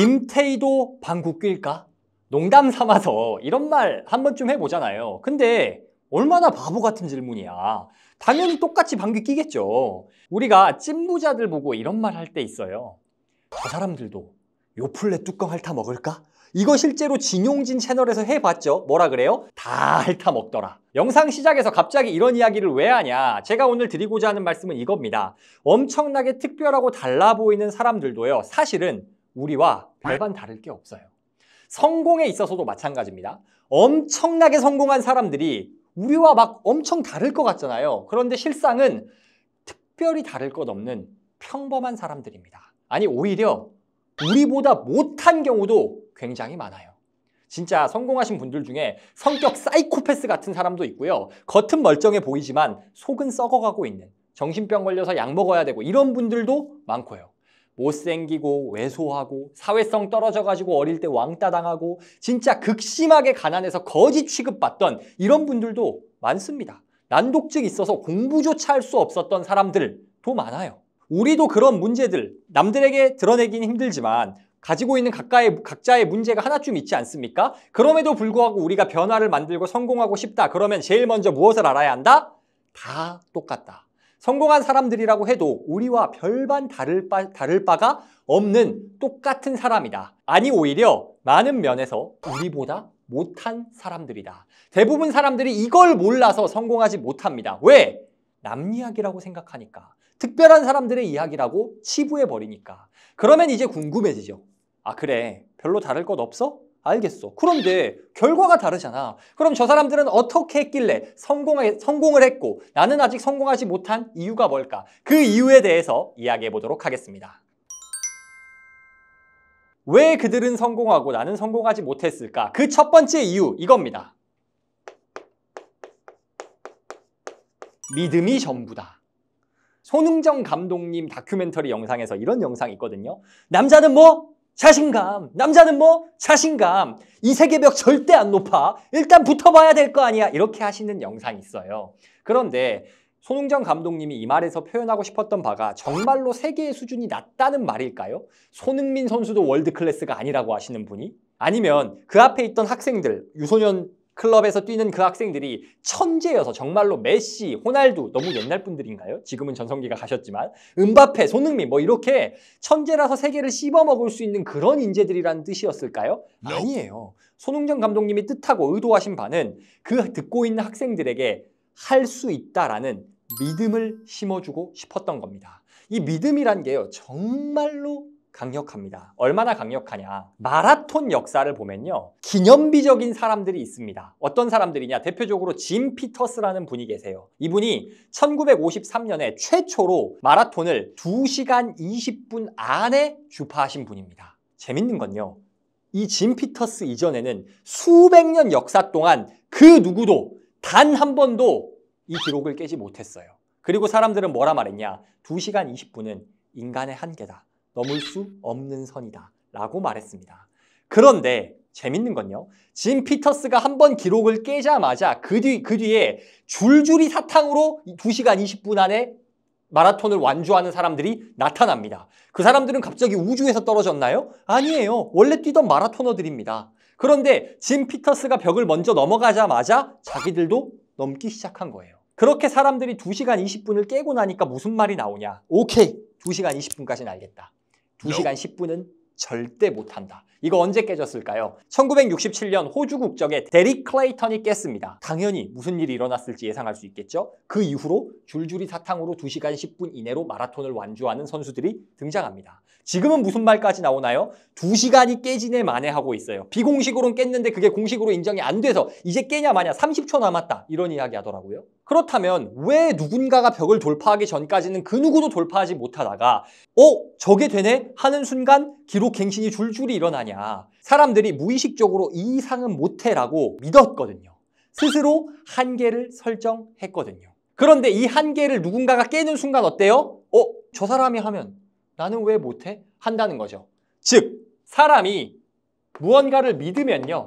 김태희도 방국귀일까 농담 삼아서 이런 말 한 번쯤 해보잖아요. 근데 얼마나 바보 같은 질문이야. 당연히 똑같이 방귀 끼겠죠. 우리가 찐부자들 보고 이런 말 할 때 있어요. 저 사람들도 요플레 뚜껑 핥아 먹을까? 이거 실제로 진용진 채널에서 해봤죠. 뭐라 그래요? 다 핥아 먹더라. 영상 시작에서 갑자기 이런 이야기를 왜 하냐. 제가 오늘 드리고자 하는 말씀은 이겁니다. 엄청나게 특별하고 달라 보이는 사람들도요. 사실은 우리와 별반 다를 게 없어요. 성공에 있어서도 마찬가지입니다. 엄청나게 성공한 사람들이 우리와 막 엄청 다를 것 같잖아요. 그런데 실상은 특별히 다를 것 없는 평범한 사람들입니다. 아니, 오히려 우리보다 못한 경우도 굉장히 많아요. 진짜 성공하신 분들 중에 성격 사이코패스 같은 사람도 있고요. 겉은 멀쩡해 보이지만 속은 썩어가고 있는 정신병 걸려서 약 먹어야 되고 이런 분들도 많고요. 못생기고 왜소하고 사회성 떨어져가지고 어릴 때 왕따 당하고 진짜 극심하게 가난해서 거지 취급받던 이런 분들도 많습니다. 난독증 있어서 공부조차 할 수 없었던 사람들도 많아요. 우리도 그런 문제들 남들에게 드러내긴 힘들지만 가지고 있는 각가의, 각자의 문제가 하나쯤 있지 않습니까? 그럼에도 불구하고 우리가 변화를 만들고 성공하고 싶다. 그러면 제일 먼저 무엇을 알아야 한다? 다 똑같다. 성공한 사람들이라고 해도 우리와 별반 다를, 바, 다를 바가 없는 똑같은 사람이다. 아니 오히려 많은 면에서 우리보다 못한 사람들이다. 대부분 사람들이 이걸 몰라서 성공하지 못합니다. 왜? 남 이야기라고 생각하니까. 특별한 사람들의 이야기라고 치부해버리니까. 그러면 이제 궁금해지죠. 아, 그래. 별로 다를 것 없어? 알겠어. 그런데 결과가 다르잖아. 그럼 저 사람들은 어떻게 했길래 성공해, 성공을 했고 나는 아직 성공하지 못한 이유가 뭘까? 그 이유에 대해서 이야기해 보도록 하겠습니다. 왜 그들은 성공하고 나는 성공하지 못했을까? 그 첫 번째 이유 이겁니다. 믿음이 전부다. 손흥정 감독님 다큐멘터리 영상에서 이런 영상이 있거든요. 남자는 뭐 자신감. 남자는 뭐? 자신감. 이 세계벽 절대 안 높아. 일단 붙어봐야 될 거 아니야. 이렇게 하시는 영상이 있어요. 그런데 손흥정 감독님이 이 말에서 표현하고 싶었던 바가 정말로 세계의 수준이 낮다는 말일까요? 손흥민 선수도 월드클래스가 아니라고 하시는 분이? 아니면 그 앞에 있던 학생들, 유소년 클럽에서 뛰는 그 학생들이 천재여서 정말로 메시, 호날두 너무 옛날 분들인가요? 지금은 전성기가 가셨지만 은바페, 손흥민 뭐 이렇게 천재라서 세계를 씹어먹을 수 있는 그런 인재들이란 뜻이었을까요? 아니에요. 손흥정 감독님이 뜻하고 의도하신 바는 그 듣고 있는 학생들에게 할 수 있다라는 믿음을 심어주고 싶었던 겁니다. 이 믿음이란 게요 정말로 강력합니다. 얼마나 강력하냐. 마라톤 역사를 보면요. 기념비적인 사람들이 있습니다. 어떤 사람들이냐. 대표적으로 짐 피터스라는 분이 계세요. 이분이 1953년에 최초로 마라톤을 2시간 20분 안에 주파하신 분입니다. 재밌는 건요. 이 짐 피터스 이전에는 수백 년 역사 동안 그 누구도 단 한 번도 이 기록을 깨지 못했어요. 그리고 사람들은 뭐라 말했냐. 2시간 20분은 인간의 한계다. 넘을 수 없는 선이다 라고 말했습니다. 그런데 재밌는 건요. 짐 피터스가 한번 기록을 깨자마자 그, 뒤, 그 뒤에 줄줄이 사탕으로 2시간 20분 안에 마라톤을 완주하는 사람들이 나타납니다. 그 사람들은 갑자기 우주에서 떨어졌나요? 아니에요. 원래 뛰던 마라토너들입니다. 그런데 짐 피터스가 벽을 먼저 넘어가자마자 자기들도 넘기 시작한 거예요. 그렇게 사람들이 2시간 20분을 깨고 나니까 무슨 말이 나오냐? 오케이, 2시간 20분까지는 알겠다. 2시간 10분은 절대 못한다. 이거 언제 깨졌을까요? 1967년 호주 국적의 데릭 클레이턴이 깼습니다. 당연히 무슨 일이 일어났을지 예상할 수 있겠죠? 그 이후로 줄줄이 사탕으로 2시간 10분 이내로 마라톤을 완주하는 선수들이 등장합니다. 지금은 무슨 말까지 나오나요? 두시간이 깨지네 만에 하고 있어요. 비공식으로는 깼는데 그게 공식으로 인정이 안 돼서 이제 깨냐 마냐 30초 남았다 이런 이야기 하더라고요. 그렇다면 왜 누군가가 벽을 돌파하기 전까지는 그 누구도 돌파하지 못하다가 어? 저게 되네? 하는 순간 기록 갱신이 줄줄이 일어나냐. 사람들이 무의식적으로 이 이상은 못해라고 믿었거든요. 스스로 한계를 설정했거든요. 그런데 이 한계를 누군가가 깨는 순간 어때요? 어? 저 사람이 하면 나는 왜 못해? 한다는 거죠. 즉, 사람이 무언가를 믿으면요.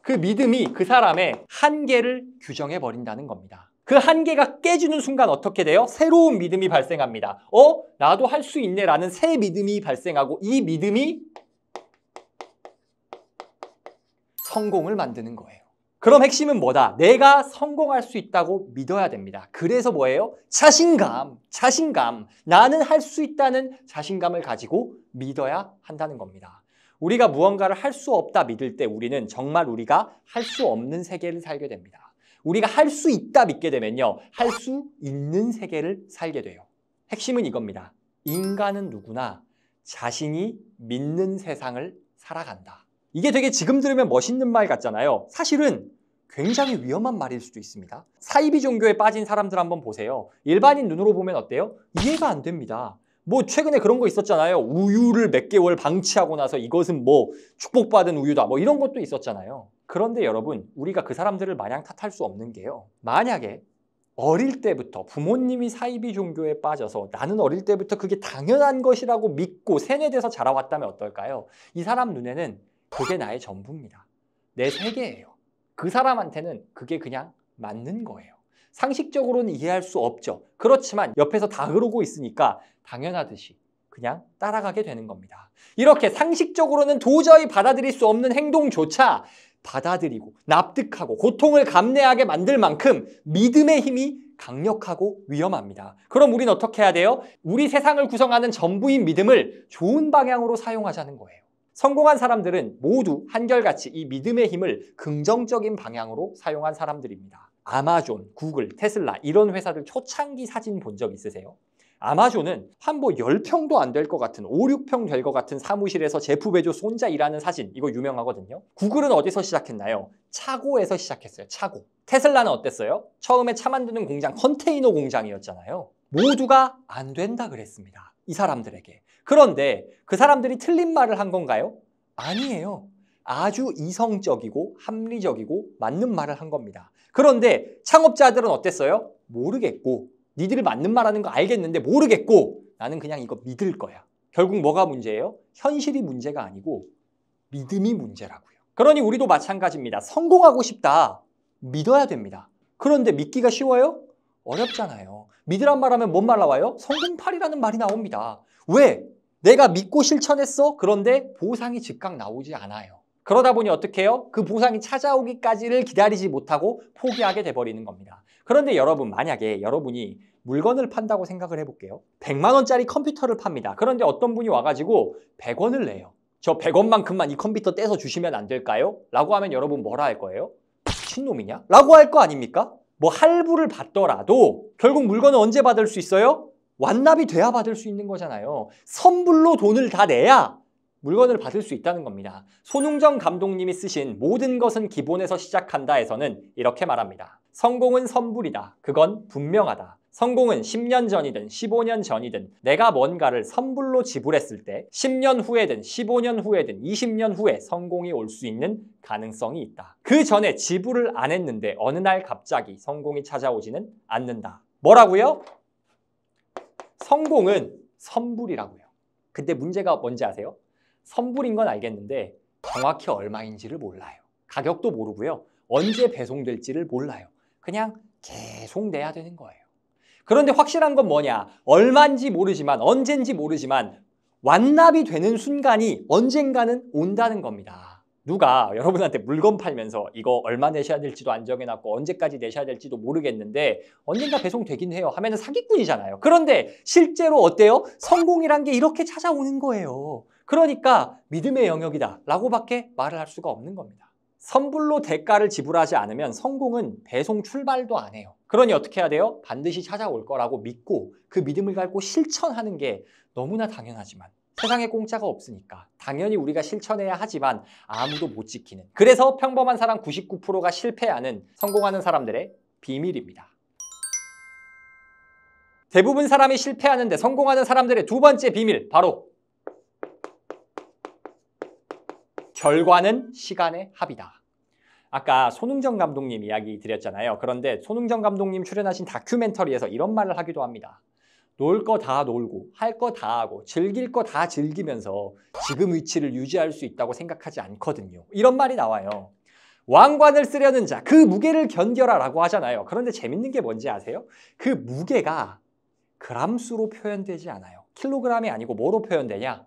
그 믿음이 그 사람의 한계를 규정해 버린다는 겁니다. 그 한계가 깨지는 순간 어떻게 돼요? 새로운 믿음이 발생합니다. 어? 나도 할 수 있네라는 새 믿음이 발생하고 이 믿음이 성공을 만드는 거예요. 그럼 핵심은 뭐다? 내가 성공할 수 있다고 믿어야 됩니다. 그래서 뭐예요? 자신감, 자신감. 나는 할 수 있다는 자신감을 가지고 믿어야 한다는 겁니다. 우리가 무언가를 할 수 없다 믿을 때 우리는 정말 우리가 할 수 없는 세계를 살게 됩니다. 우리가 할 수 있다 믿게 되면요. 할 수 있는 세계를 살게 돼요. 핵심은 이겁니다. 인간은 누구나 자신이 믿는 세상을 살아간다. 이게 되게 지금 들으면 멋있는 말 같잖아요. 사실은 굉장히 위험한 말일 수도 있습니다. 사이비 종교에 빠진 사람들 한번 보세요. 일반인 눈으로 보면 어때요? 이해가 안 됩니다. 뭐 최근에 그런 거 있었잖아요. 우유를 몇 개월 방치하고 나서 이것은 뭐 축복받은 우유다. 뭐 이런 것도 있었잖아요. 그런데 여러분, 우리가 그 사람들을 마냥 탓할 수 없는 게요. 만약에 어릴 때부터 부모님이 사이비 종교에 빠져서 나는 어릴 때부터 그게 당연한 것이라고 믿고 세뇌돼서 자라왔다면 어떨까요? 이 사람 눈에는 그게 나의 전부입니다. 내 세계예요. 그 사람한테는 그게 그냥 맞는 거예요. 상식적으로는 이해할 수 없죠. 그렇지만 옆에서 다 그러고 있으니까 당연하듯이 그냥 따라가게 되는 겁니다. 이렇게 상식적으로는 도저히 받아들일 수 없는 행동조차 받아들이고 납득하고 고통을 감내하게 만들 만큼 믿음의 힘이 강력하고 위험합니다. 그럼 우린 어떻게 해야 돼요? 우리 세상을 구성하는 전부인 믿음을 좋은 방향으로 사용하자는 거예요. 성공한 사람들은 모두 한결같이 이 믿음의 힘을 긍정적인 방향으로 사용한 사람들입니다. 아마존, 구글, 테슬라 이런 회사들 초창기 사진 본 적 있으세요? 아마존은 한보 10평도 뭐 안될 것 같은 5, 6평 될 것 같은 사무실에서 제프 베조스 혼자 일하는 사진 이거 유명하거든요. 구글은 어디서 시작했나요? 차고에서 시작했어요. 차고. 테슬라는 어땠어요? 처음에 차 만드는 공장 컨테이너 공장이었잖아요. 모두가 안 된다 그랬습니다. 이 사람들에게. 그런데 그 사람들이 틀린 말을 한 건가요? 아니에요. 아주 이성적이고 합리적이고 맞는 말을 한 겁니다. 그런데 창업자들은 어땠어요? 모르겠고 니들이 맞는 말하는 거 알겠는데 모르겠고 나는 그냥 이거 믿을 거야. 결국 뭐가 문제예요? 현실이 문제가 아니고 믿음이 문제라고요. 그러니 우리도 마찬가지입니다. 성공하고 싶다. 믿어야 됩니다. 그런데 믿기가 쉬워요? 어렵잖아요. 믿으란 말하면 뭔 말 나와요? 성공팔이라는 말이 나옵니다. 왜? 내가 믿고 실천했어? 그런데 보상이 즉각 나오지 않아요. 그러다 보니 어떻게 해요? 그 보상이 찾아오기까지를 기다리지 못하고 포기하게 돼버리는 겁니다. 그런데 여러분, 만약에 여러분이 물건을 판다고 생각을 해볼게요. 100만원짜리 컴퓨터를 팝니다. 그런데 어떤 분이 와가지고 100원을 내요. 저 100원만큼만 이 컴퓨터 떼서 주시면 안 될까요? 라고 하면 여러분 뭐라 할 거예요? 미친놈이냐? 라고 할 거 아닙니까? 뭐 할부를 받더라도 결국 물건은 언제 받을 수 있어요? 완납이 돼야 받을 수 있는 거잖아요. 선불로 돈을 다 내야 물건을 받을 수 있다는 겁니다. 손웅정 감독님이 쓰신 모든 것은 기본에서 시작한다에서는 이렇게 말합니다. 성공은 선불이다. 그건 분명하다. 성공은 10년 전이든 15년 전이든 내가 뭔가를 선불로 지불했을 때 10년 후에든 15년 후에든 20년 후에 성공이 올 수 있는 가능성이 있다. 그 전에 지불을 안 했는데 어느 날 갑자기 성공이 찾아오지는 않는다. 뭐라고요? 성공은 선불이라고요. 근데 문제가 뭔지 아세요? 선불인 건 알겠는데 정확히 얼마인지를 몰라요. 가격도 모르고요. 언제 배송될지를 몰라요. 그냥 계속 내야 되는 거예요. 그런데 확실한 건 뭐냐? 얼마인지 모르지만 언젠지 모르지만 완납이 되는 순간이 언젠가는 온다는 겁니다. 누가 여러분한테 물건 팔면서 이거 얼마 내셔야 될지도 안 정해놨고 언제까지 내셔야 될지도 모르겠는데 언젠가 배송되긴 해요 하면 은 사기꾼이잖아요. 그런데 실제로 어때요? 성공이란 게 이렇게 찾아오는 거예요. 그러니까 믿음의 영역이다 라고밖에 말을 할 수가 없는 겁니다. 선불로 대가를 지불하지 않으면 성공은 배송 출발도 안 해요. 그러니 어떻게 해야 돼요? 반드시 찾아올 거라고 믿고 그 믿음을 갖고 실천하는 게 너무나 당연하지만 세상에 공짜가 없으니까 당연히 우리가 실천해야 하지만 아무도 못 지키는 그래서 평범한 사람 99%가 실패하는 성공하는 사람들의 비밀입니다. 대부분 사람이 실패하는데 성공하는 사람들의 두 번째 비밀 바로 결과는 시간의 합이다. 아까 손흥정 감독님 이야기 드렸잖아요. 그런데 손흥정 감독님 출연하신 다큐멘터리에서 이런 말을 하기도 합니다. 놀거다 놀고 할 거 다 하고 즐길 거 다 즐기면서 지금 위치를 유지할 수 있다고 생각하지 않거든요. 이런 말이 나와요. 왕관을 쓰려는 자, 그 무게를 견뎌라 라고 하잖아요. 그런데 재밌는 게 뭔지 아세요? 그 무게가 그람수로 표현되지 않아요. 킬로그램이 아니고 뭐로 표현되냐?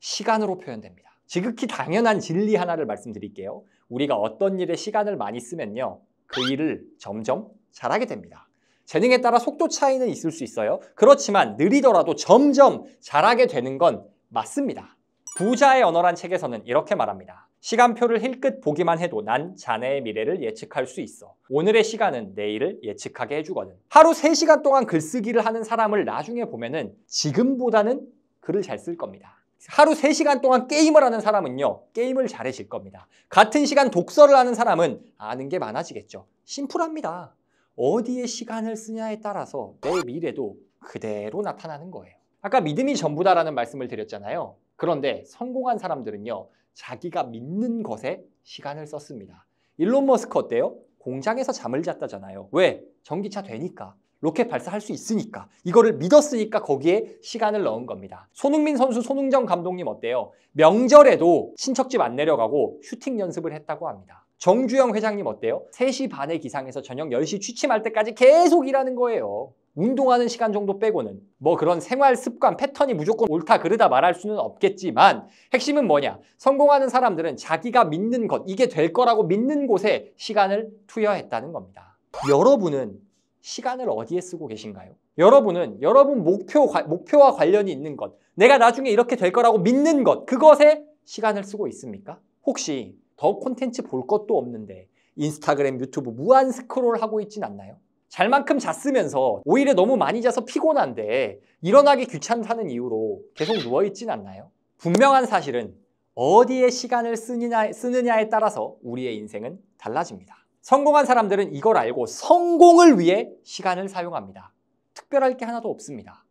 시간으로 표현됩니다. 지극히 당연한 진리 하나를 말씀드릴게요. 우리가 어떤 일에 시간을 많이 쓰면요. 그 일을 점점 잘하게 됩니다. 재능에 따라 속도 차이는 있을 수 있어요. 그렇지만 느리더라도 점점 잘하게 되는 건 맞습니다. 부자의 언어란 책에서는 이렇게 말합니다. 시간표를 힐끗 보기만 해도 난 자네의 미래를 예측할 수 있어. 오늘의 시간은 내일을 예측하게 해주거든. 하루 3시간 동안 글쓰기를 하는 사람을 나중에 보면은 지금보다는 글을 잘 쓸 겁니다. 하루 3시간 동안 게임을 하는 사람은요, 게임을 잘해질 겁니다. 같은 시간 독서를 하는 사람은 아는 게 많아지겠죠. 심플합니다. 어디에 시간을 쓰냐에 따라서 내 미래도 그대로 나타나는 거예요. 아까 믿음이 전부다라는 말씀을 드렸잖아요. 그런데 성공한 사람들은요. 자기가 믿는 것에 시간을 썼습니다. 일론 머스크 어때요? 공장에서 잠을 잤다잖아요. 왜? 전기차 되니까. 로켓 발사할 수 있으니까 이거를 믿었으니까 거기에 시간을 넣은 겁니다 손흥민 선수 손흥정 감독님 어때요? 명절에도 친척집 안 내려가고 슈팅 연습을 했다고 합니다 정주영 회장님 어때요? 3시 반에 기상해서 저녁 10시 취침할 때까지 계속 일하는 거예요. 운동하는 시간 정도 빼고는 뭐 그런 생활 습관 패턴이 무조건 옳다 그르다 말할 수는 없겠지만 핵심은 뭐냐? 성공하는 사람들은 자기가 믿는 것, 이게 될 거라고 믿는 곳에 시간을 투여했다는 겁니다. 여러분은 시간을 어디에 쓰고 계신가요? 여러분은 여러분 목표, 목표와 관련이 있는 것, 내가 나중에 이렇게 될 거라고 믿는 것, 그것에 시간을 쓰고 있습니까? 혹시 더 콘텐츠 볼 것도 없는데 인스타그램, 유튜브 무한 스크롤 하고 있진 않나요? 잘만큼 잤으면서 오히려 너무 많이 자서 피곤한데 일어나기 귀찮다는 이유로 계속 누워있진 않나요? 분명한 사실은 어디에 시간을 쓰느냐, 쓰느냐에 따라서 우리의 인생은 달라집니다. 성공한 사람들은 이걸 알고 성공을 위해 시간을 사용합니다. 특별할 게 하나도 없습니다.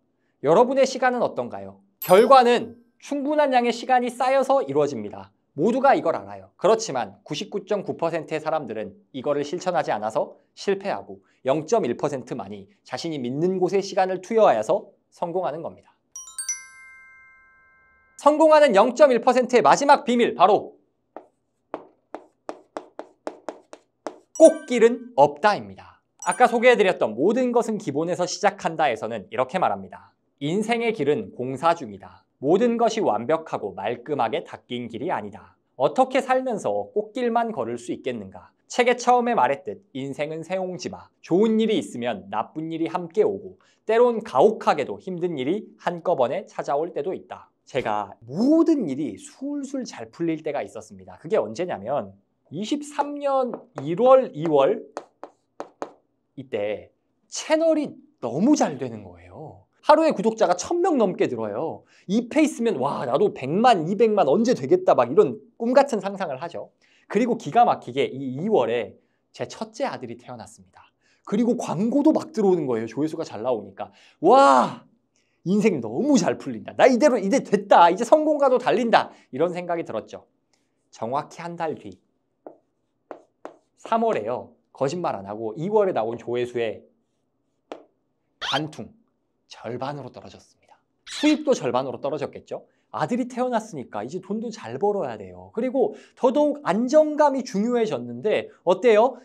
여러분의 시간은 어떤가요? 결과는 충분한 양의 시간이 쌓여서 이루어집니다. 모두가 이걸 알아요. 그렇지만 99.9%의 사람들은 이거를 실천하지 않아서 실패하고 0.1%만이 자신이 믿는 곳에 시간을 투여하여서 성공하는 겁니다. 성공하는 0.1%의 마지막 비밀 바로 꽃길은 없다입니다. 아까 소개해드렸던 모든 것은 기본에서 시작한다에서는 이렇게 말합니다. 인생의 길은 공사 중이다. 모든 것이 완벽하고 말끔하게 닦인 길이 아니다. 어떻게 살면서 꽃길만 걸을 수 있겠는가? 책의 처음에 말했듯 인생은 새옹지마. 좋은 일이 있으면 나쁜 일이 함께 오고 때론 가혹하게도 힘든 일이 한꺼번에 찾아올 때도 있다. 제가 모든 일이 술술 잘 풀릴 때가 있었습니다. 그게 언제냐면 23년 1월, 2월 이때 채널이 너무 잘 되는 거예요. 하루에 구독자가 천 명 넘게 들어요. 이 페이스면 와 나도 1 0 0만2 0 0만 언제 되겠다 막 이런 꿈같은 상상을 하죠. 그리고 기가 막히게 이 2월에 제 첫째 아들이 태어났습니다. 그리고 광고도 막 들어오는 거예요. 조회수가 잘 나오니까. 와! 인생 너무 잘 풀린다. 나 이대로 이제 됐다. 이제 성공가도 달린다. 이런 생각이 들었죠. 정확히 한 달 뒤. 3월에요. 거짓말 안 하고 2월에 나온 조회수에 반퉁. 절반으로 떨어졌습니다. 수입도 절반으로 떨어졌겠죠. 아들이 태어났으니까 이제 돈도 잘 벌어야 돼요. 그리고 더더욱 안정감이 중요해졌는데 어때요?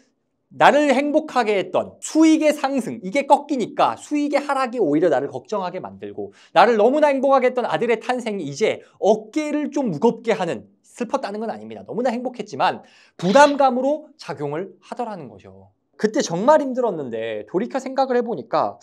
나를 행복하게 했던 수익의 상승, 이게 꺾이니까 수익의 하락이 오히려 나를 걱정하게 만들고 나를 너무나 행복하게 했던 아들의 탄생이 이제 어깨를 좀 무겁게 하는 슬펐다는 건 아닙니다. 너무나 행복했지만 부담감으로 작용을 하더라는 거죠. 그때 정말 힘들었는데 돌이켜 생각을 해보니까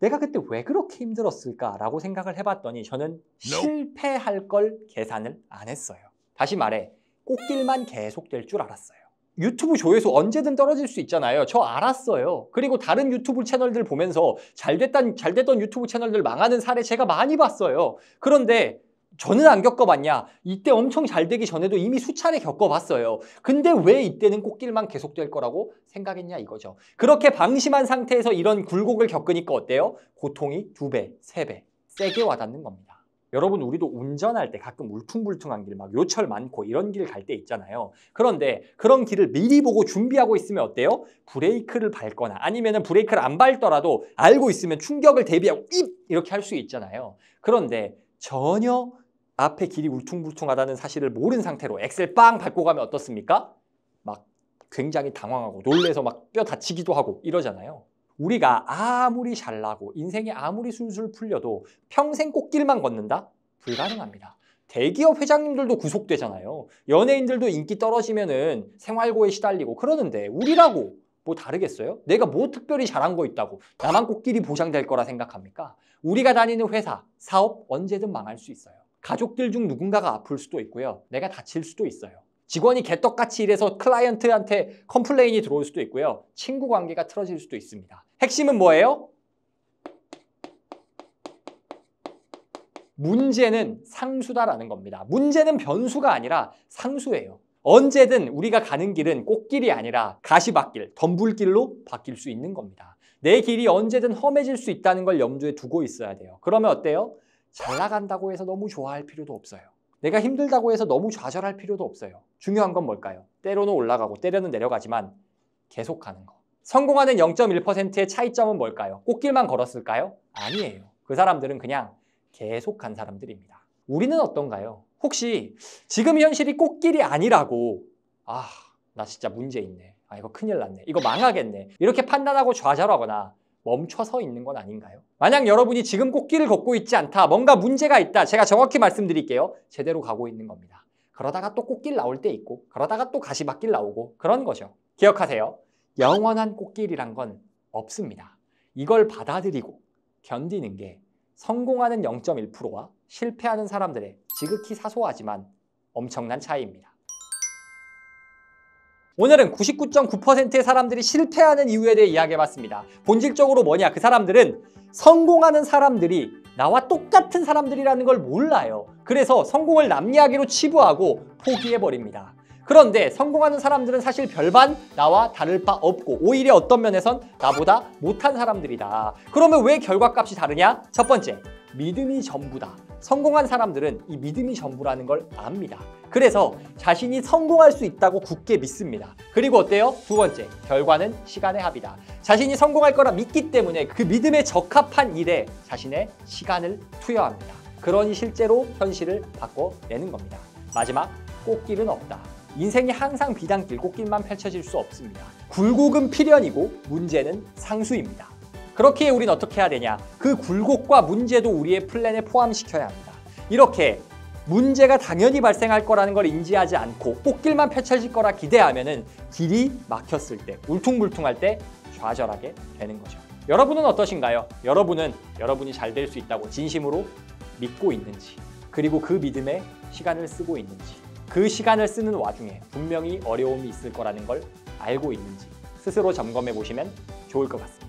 내가 그때 왜 그렇게 힘들었을까라고 생각을 해봤더니 저는 실패할 걸 계산을 안 했어요. 다시 말해 꽃길만 계속될 줄 알았어요. 유튜브 조회수 언제든 떨어질 수 있잖아요. 저 알았어요. 그리고 다른 유튜브 채널들 보면서 잘 됐던, 잘 됐던 유튜브 채널들 망하는 사례 제가 많이 봤어요. 그런데 저는 안 겪어봤냐? 이때 엄청 잘 되기 전에도 이미 수차례 겪어봤어요. 근데 왜 이때는 꽃길만 계속될 거라고 생각했냐 이거죠. 그렇게 방심한 상태에서 이런 굴곡을 겪으니까 어때요? 고통이 두 배, 세 배, 세게 와닿는 겁니다. 여러분 우리도 운전할 때 가끔 울퉁불퉁한 길 막 요철 많고 이런 길 갈 때 있잖아요. 그런데 그런 길을 미리 보고 준비하고 있으면 어때요? 브레이크를 밟거나 아니면 브레이크를 안 밟더라도 알고 있으면 충격을 대비하고 입 이렇게 할 수 있잖아요. 그런데 전혀 앞에 길이 울퉁불퉁하다는 사실을 모른 상태로 엑셀 빵 밟고 가면 어떻습니까? 막 굉장히 당황하고 놀래서 막 뼈 다치기도 하고 이러잖아요. 우리가 아무리 잘나고 인생이 아무리 술술 풀려도 평생 꽃길만 걷는다? 불가능합니다. 대기업 회장님들도 구속되잖아요. 연예인들도 인기 떨어지면은 생활고에 시달리고 그러는데 우리라고 뭐 다르겠어요? 내가 뭐 특별히 잘한 거 있다고 나만 꽃길이 보장될 거라 생각합니까? 우리가 다니는 회사, 사업 언제든 망할 수 있어요. 가족들 중 누군가가 아플 수도 있고요. 내가 다칠 수도 있어요. 직원이 개떡같이 일해서 클라이언트한테 컴플레인이 들어올 수도 있고요. 친구 관계가 틀어질 수도 있습니다. 핵심은 뭐예요? 문제는 상수다라는 겁니다. 문제는 변수가 아니라 상수예요. 언제든 우리가 가는 길은 꽃길이 아니라 가시밭길, 덤불길로 바뀔 수 있는 겁니다. 내 길이 언제든 험해질 수 있다는 걸 염두에 두고 있어야 돼요. 그러면 어때요? 잘 나간다고 해서 너무 좋아할 필요도 없어요. 내가 힘들다고 해서 너무 좌절할 필요도 없어요. 중요한 건 뭘까요? 때로는 올라가고 때로는 내려가지만 계속하는 거. 성공하는 0.1%의 차이점은 뭘까요? 꽃길만 걸었을까요? 아니에요. 그 사람들은 그냥 계속한 사람들입니다. 우리는 어떤가요? 혹시 지금 현실이 꽃길이 아니라고 아, 나 진짜 문제 있네. 아, 이거 큰일 났네. 이거 망하겠네. 이렇게 판단하고 좌절하거나 멈춰서 있는 건 아닌가요? 만약 여러분이 지금 꽃길을 걷고 있지 않다, 뭔가 문제가 있다, 제가 정확히 말씀드릴게요. 제대로 가고 있는 겁니다. 그러다가 또 꽃길 나올 때 있고, 그러다가 또 가시밭길 나오고, 그런 거죠. 기억하세요. 영원한 꽃길이란 건 없습니다. 이걸 받아들이고 견디는 게 성공하는 0.1%와 실패하는 사람들의 지극히 사소하지만 엄청난 차이입니다. 오늘은 99.9%의 사람들이 실패하는 이유에 대해 이야기해봤습니다. 본질적으로 뭐냐? 그 사람들은 성공하는 사람들이 나와 똑같은 사람들이라는 걸 몰라요. 그래서 성공을 남이하기로 치부하고 포기해버립니다. 그런데 성공하는 사람들은 사실 별반 나와 다를 바 없고 오히려 어떤 면에선 나보다 못한 사람들이다. 그러면 왜 결과값이 다르냐? 첫 번째, 믿음이 전부다. 성공한 사람들은 이 믿음이 전부라는 걸 압니다. 그래서 자신이 성공할 수 있다고 굳게 믿습니다. 그리고 어때요? 두 번째, 결과는 시간의 합이다. 자신이 성공할 거라 믿기 때문에 그 믿음에 적합한 일에 자신의 시간을 투여합니다. 그러니 실제로 현실을 바꿔내는 겁니다. 마지막, 꽃길은 없다. 인생이 항상 비단길, 꽃길만 펼쳐질 수 없습니다. 굴곡은 필연이고 문제는 상수입니다. 그렇기에 우린 어떻게 해야 되냐? 그 굴곡과 문제도 우리의 플랜에 포함시켜야 합니다. 이렇게 문제가 당연히 발생할 거라는 걸 인지하지 않고 꽃길만 펼쳐질 거라 기대하면은 길이 막혔을 때 울퉁불퉁할 때 좌절하게 되는 거죠. 여러분은 어떠신가요? 여러분은 여러분이 잘 될 수 있다고 진심으로 믿고 있는지 그리고 그 믿음에 시간을 쓰고 있는지 그 시간을 쓰는 와중에 분명히 어려움이 있을 거라는 걸 알고 있는지 스스로 점검해 보시면 좋을 것 같습니다.